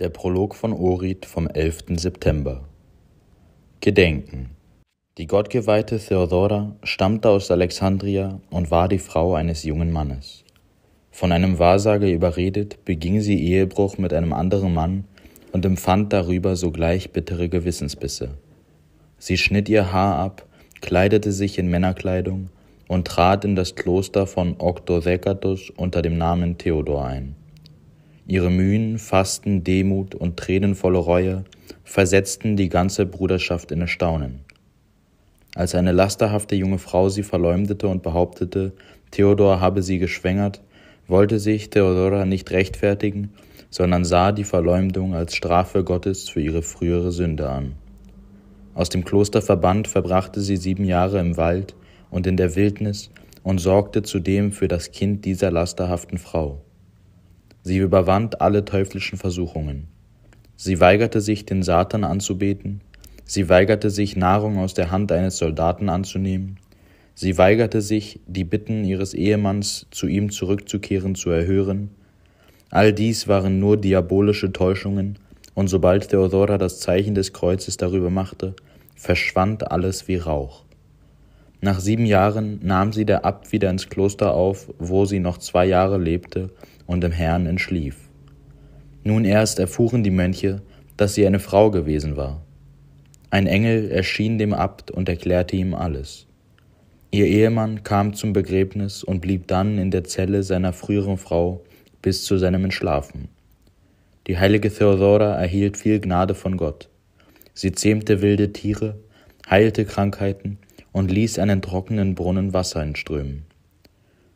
Der Prolog von Orit vom 11. September Gedenken Die gottgeweihte Theodora stammte aus Alexandria und war die Frau eines jungen Mannes. Von einem Wahrsager überredet, beging sie Ehebruch mit einem anderen Mann und empfand darüber sogleich bittere Gewissensbisse. Sie schnitt ihr Haar ab, kleidete sich in Männerkleidung und trat in das Kloster von Octodekatus unter dem Namen Theodor ein. Ihre Mühen, Fasten, Demut und tränenvolle Reue versetzten die ganze Bruderschaft in Erstaunen. Als eine lasterhafte junge Frau sie verleumdete und behauptete, Theodor habe sie geschwängert, wollte sich Theodora nicht rechtfertigen, sondern sah die Verleumdung als Strafe Gottes für ihre frühere Sünde an. Aus dem Klosterverband verbrachte sie sieben Jahre im Wald und in der Wildnis und sorgte zudem für das Kind dieser lasterhaften Frau. Sie überwand alle teuflischen Versuchungen. Sie weigerte sich, den Satan anzubeten. Sie weigerte sich, Nahrung aus der Hand eines Soldaten anzunehmen. Sie weigerte sich, die Bitten ihres Ehemanns, zu ihm zurückzukehren, zu erhören. All dies waren nur diabolische Täuschungen, und sobald Theodora das Zeichen des Kreuzes darüber machte, verschwand alles wie Rauch. Nach sieben Jahren nahm sie der Abt wieder ins Kloster auf, wo sie noch zwei Jahre lebte und im Herrn entschlief. Nun erst erfuhren die Mönche, dass sie eine Frau gewesen war. Ein Engel erschien dem Abt und erklärte ihm alles. Ihr Ehemann kam zum Begräbnis und blieb dann in der Zelle seiner früheren Frau bis zu seinem Entschlafen. Die heilige Theodora erhielt viel Gnade von Gott. Sie zähmte wilde Tiere, heilte Krankheiten und ließ einen trockenen Brunnen Wasser entströmen.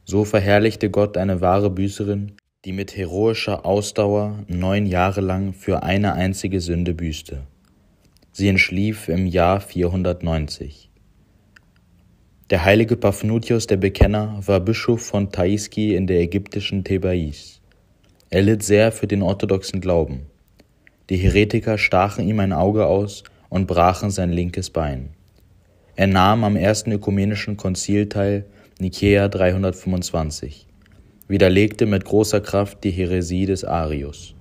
So verherrlichte Gott eine wahre Büßerin, die mit heroischer Ausdauer neun Jahre lang für eine einzige Sünde büßte. Sie entschlief im Jahr 490. Der heilige Paphnutius der Bekenner war Bischof von Taiski in der ägyptischen Thebais. Er litt sehr für den orthodoxen Glauben. Die Heretiker stachen ihm ein Auge aus und brachen sein linkes Bein. Er nahm am ersten ökumenischen Konzil teil, Nikea 325, widerlegte mit großer Kraft die Häresie des Arius.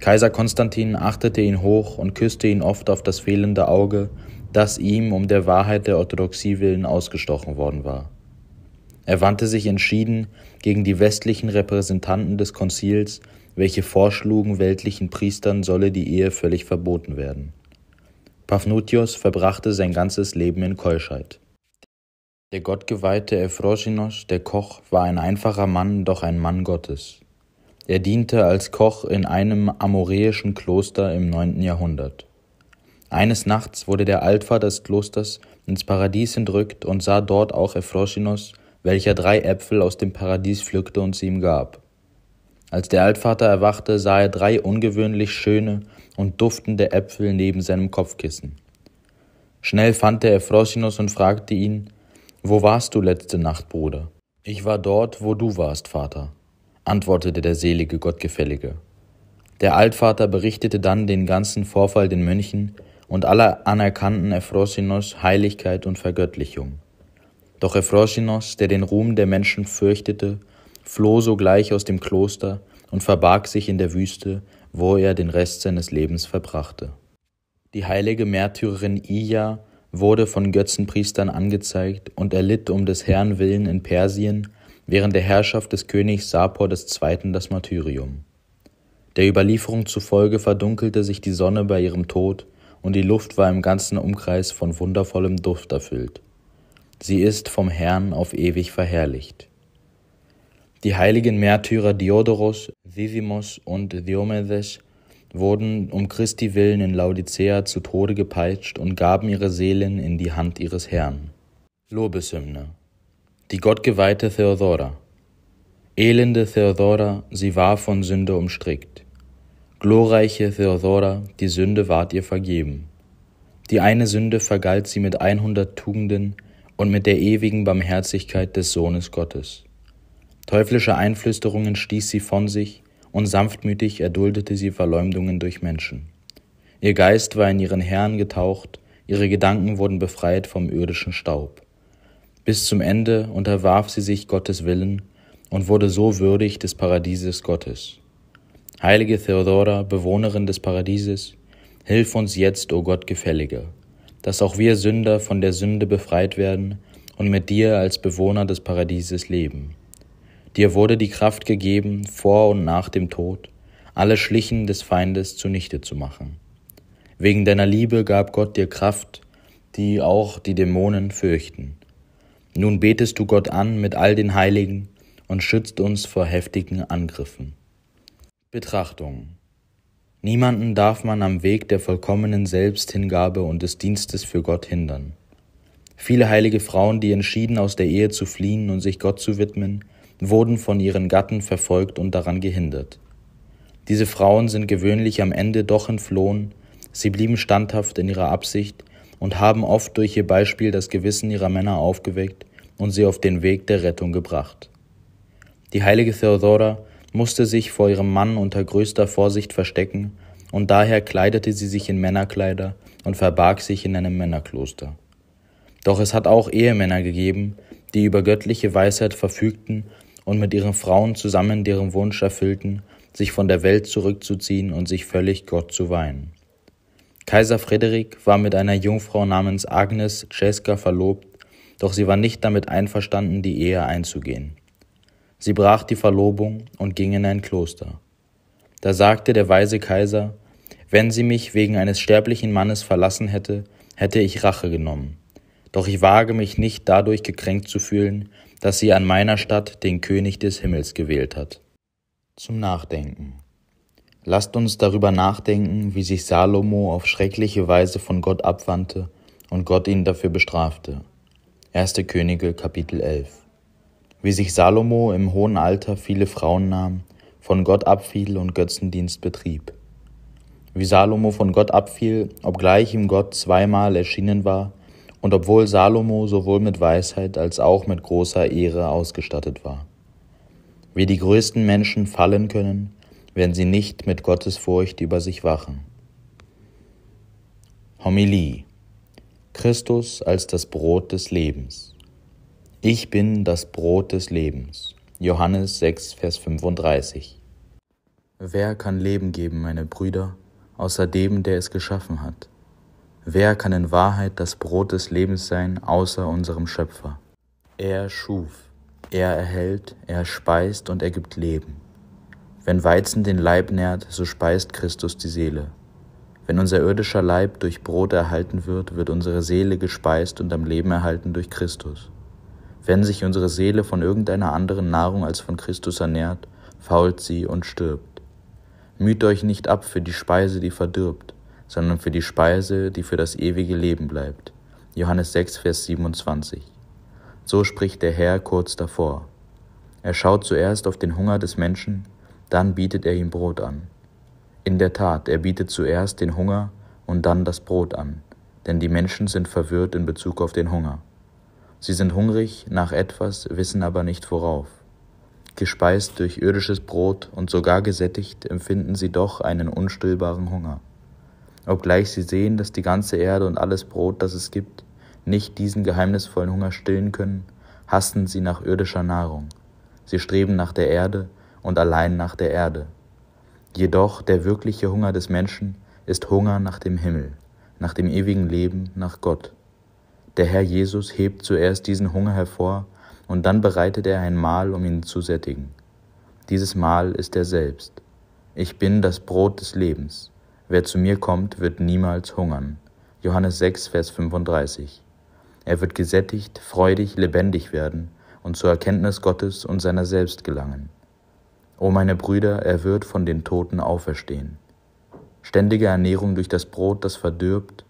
Kaiser Konstantin achtete ihn hoch und küsste ihn oft auf das fehlende Auge, das ihm um der Wahrheit der Orthodoxie willen ausgestochen worden war. Er wandte sich entschieden gegen die westlichen Repräsentanten des Konzils, welche vorschlugen, weltlichen Priestern solle die Ehe völlig verboten werden. Paphnutios verbrachte sein ganzes Leben in Keuschheit. Der gottgeweihte Ephrosinos, der Koch, war ein einfacher Mann, doch ein Mann Gottes. Er diente als Koch in einem amoräischen Kloster im 9. Jahrhundert. Eines Nachts wurde der Altvater des Klosters ins Paradies entrückt und sah dort auch Ephrosinos, welcher drei Äpfel aus dem Paradies pflückte und sie ihm gab. Als der Altvater erwachte, sah er drei ungewöhnlich schöne und duftende Äpfel neben seinem Kopfkissen. Schnell fand er Ephrosinus und fragte ihn, Wo warst du letzte Nacht, Bruder? Ich war dort, wo du warst, Vater, antwortete der selige Gottgefällige. Der Altvater berichtete dann den ganzen Vorfall den Mönchen und aller anerkannten Ephrosinus Heiligkeit und Vergöttlichung. Doch Ephrosinus, der den Ruhm der Menschen fürchtete, floh sogleich aus dem Kloster und verbarg sich in der Wüste, wo er den Rest seines Lebens verbrachte. Die heilige Märtyrerin Ija wurde von Götzenpriestern angezeigt und erlitt um des Herrn willen in Persien während der Herrschaft des Königs Sapor II. das Martyrium. Der Überlieferung zufolge verdunkelte sich die Sonne bei ihrem Tod und die Luft war im ganzen Umkreis von wundervollem Duft erfüllt. Sie ist vom Herrn auf ewig verherrlicht. Die heiligen Märtyrer Diodoros, Sisimos und Diomedes wurden um Christi willen in Laodicea zu Tode gepeitscht und gaben ihre Seelen in die Hand ihres Herrn. Lobeshymne Die gottgeweihte Theodora Elende Theodora, sie war von Sünde umstrickt. Glorreiche Theodora, die Sünde ward ihr vergeben. Die eine Sünde vergalt sie mit einhundert Tugenden und mit der ewigen Barmherzigkeit des Sohnes Gottes. Teuflische Einflüsterungen stieß sie von sich, und sanftmütig erduldete sie Verleumdungen durch Menschen. Ihr Geist war in ihren Herrn getaucht, ihre Gedanken wurden befreit vom irdischen Staub. Bis zum Ende unterwarf sie sich Gottes Willen und wurde so würdig des Paradieses Gottes. Heilige Theodora, Bewohnerin des Paradieses, hilf uns jetzt, o oh Gott gefälliger, dass auch wir Sünder von der Sünde befreit werden und mit dir als Bewohner des Paradieses leben. Dir wurde die Kraft gegeben, vor und nach dem Tod alle Schlichen des Feindes zunichte zu machen. Wegen deiner Liebe gab Gott dir Kraft, die auch die Dämonen fürchten. Nun betest du Gott an mit all den Heiligen und schützt uns vor heftigen Angriffen. Betrachtung Niemanden darf man am Weg der vollkommenen Selbsthingabe und des Dienstes für Gott hindern. Viele heilige Frauen, die entschieden aus der Ehe zu fliehen und sich Gott zu widmen, wurden von ihren Gatten verfolgt und daran gehindert. Diese Frauen sind gewöhnlich am Ende doch entflohen, sie blieben standhaft in ihrer Absicht und haben oft durch ihr Beispiel das Gewissen ihrer Männer aufgeweckt und sie auf den Weg der Rettung gebracht. Die heilige Theodora musste sich vor ihrem Mann unter größter Vorsicht verstecken, und daher kleidete sie sich in Männerkleider und verbarg sich in einem Männerkloster. Doch es hat auch Ehemänner gegeben, die über göttliche Weisheit verfügten und mit ihren Frauen zusammen deren Wunsch erfüllten, sich von der Welt zurückzuziehen und sich völlig Gott zu weihen. Kaiser Friedrich war mit einer Jungfrau namens Agnes Cesca verlobt, doch sie war nicht damit einverstanden, die Ehe einzugehen. Sie brach die Verlobung und ging in ein Kloster. Da sagte der weise Kaiser, wenn sie mich wegen eines sterblichen Mannes verlassen hätte, hätte ich Rache genommen. Doch ich wage mich nicht dadurch gekränkt zu fühlen, dass sie an meiner Stadt den König des Himmels gewählt hat. Zum Nachdenken. Lasst uns darüber nachdenken, wie sich Salomo auf schreckliche Weise von Gott abwandte und Gott ihn dafür bestrafte. 1. Könige Kapitel 11. Wie sich Salomo im hohen Alter viele Frauen nahm, von Gott abfiel und Götzendienst betrieb. Wie Salomo von Gott abfiel, obgleich ihm Gott zweimal erschienen war und obwohl Salomo sowohl mit Weisheit als auch mit großer Ehre ausgestattet war. Wie die größten Menschen fallen können, wenn sie nicht mit Gottes Furcht über sich wachen. Homilie Christus als das Brot des Lebens. Ich bin das Brot des Lebens. Johannes 6, Vers 35. Wer kann Leben geben, meine Brüder, außer dem, der es geschaffen hat? Wer kann in Wahrheit das Brot des Lebens sein, außer unserem Schöpfer? Er schuf, er erhält, er speist und er gibt Leben. Wenn Weizen den Leib nährt, so speist Christus die Seele. Wenn unser irdischer Leib durch Brot erhalten wird, wird unsere Seele gespeist und am Leben erhalten durch Christus. Wenn sich unsere Seele von irgendeiner anderen Nahrung als von Christus ernährt, fault sie und stirbt. Müht euch nicht ab für die Speise, die verdirbt, sondern für die Speise, die für das ewige Leben bleibt. Johannes 6, Vers 27. So spricht der Herr kurz davor. Er schaut zuerst auf den Hunger des Menschen, dann bietet er ihm Brot an. In der Tat, er bietet zuerst den Hunger und dann das Brot an, denn die Menschen sind verwirrt in Bezug auf den Hunger. Sie sind hungrig nach etwas, wissen aber nicht worauf. Gespeist durch irdisches Brot und sogar gesättigt empfinden sie doch einen unstillbaren Hunger obgleich sie sehen, dass die ganze Erde und alles Brot, das es gibt, nicht diesen geheimnisvollen Hunger stillen können, hassen sie nach irdischer Nahrung. Sie streben nach der Erde und allein nach der Erde. Jedoch der wirkliche Hunger des Menschen ist Hunger nach dem Himmel, nach dem ewigen Leben, nach Gott. Der Herr Jesus hebt zuerst diesen Hunger hervor und dann bereitet er ein Mahl, um ihn zu sättigen. Dieses Mahl ist er selbst. Ich bin das Brot des Lebens. Wer zu mir kommt, wird niemals hungern. Johannes 6, Vers 35. Er wird gesättigt, freudig, lebendig werden und zur Erkenntnis Gottes und seiner selbst gelangen. O meine Brüder, er wird von den Toten auferstehen. Ständige Ernährung durch das Brot, das verdirbt,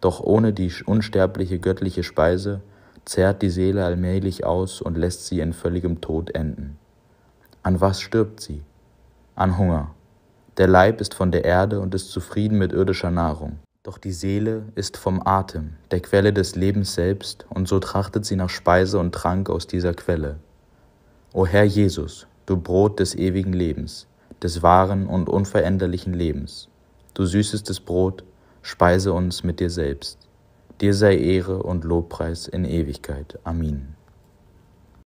doch ohne die unsterbliche göttliche Speise zehrt die Seele allmählich aus und lässt sie in völligem Tod enden. An was stirbt sie? An Hunger. Der Leib ist von der Erde und ist zufrieden mit irdischer Nahrung. Doch die Seele ist vom Atem, der Quelle des Lebens selbst, und so trachtet sie nach Speise und Trank aus dieser Quelle. O Herr Jesus, du Brot des ewigen Lebens, des wahren und unveränderlichen Lebens, du süßestes Brot, speise uns mit dir selbst. Dir sei Ehre und Lobpreis in Ewigkeit. Amen.